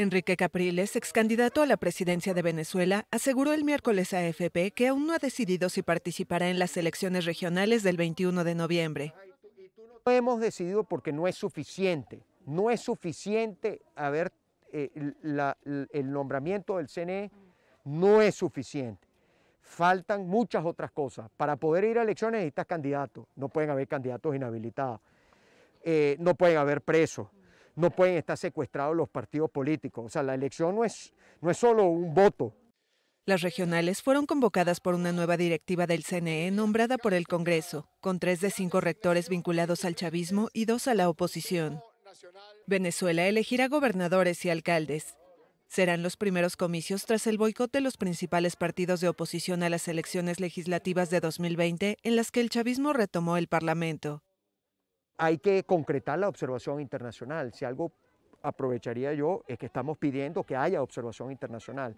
Enrique Capriles, ex candidato a la presidencia de Venezuela, aseguró el miércoles a AFP que aún no ha decidido si participará en las elecciones regionales del 21 de noviembre. No hemos decidido porque no es suficiente. No es suficiente haber eh, el nombramiento del CNE, no es suficiente. Faltan muchas otras cosas. Para poder ir a elecciones necesitas candidatos. No pueden haber candidatos inhabilitados. Eh, no pueden haber presos no pueden estar secuestrados los partidos políticos. O sea, la elección no es, no es solo un voto. Las regionales fueron convocadas por una nueva directiva del CNE nombrada por el Congreso, con tres de cinco rectores vinculados al chavismo y dos a la oposición. Venezuela elegirá gobernadores y alcaldes. Serán los primeros comicios tras el boicot de los principales partidos de oposición a las elecciones legislativas de 2020 en las que el chavismo retomó el Parlamento hay que concretar la observación internacional. Si algo aprovecharía yo es que estamos pidiendo que haya observación internacional.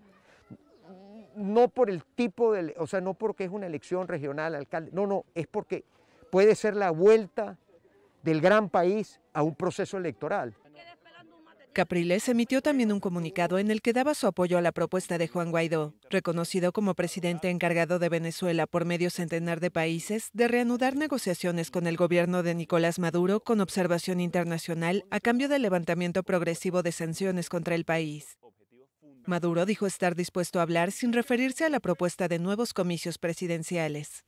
No por el tipo de, o sea, no porque es una elección regional, alcalde, no, no, es porque puede ser la vuelta del gran país a un proceso electoral. Capriles emitió también un comunicado en el que daba su apoyo a la propuesta de Juan Guaidó, reconocido como presidente encargado de Venezuela por medio centenar de países, de reanudar negociaciones con el gobierno de Nicolás Maduro con observación internacional a cambio del levantamiento progresivo de sanciones contra el país. Maduro dijo estar dispuesto a hablar sin referirse a la propuesta de nuevos comicios presidenciales.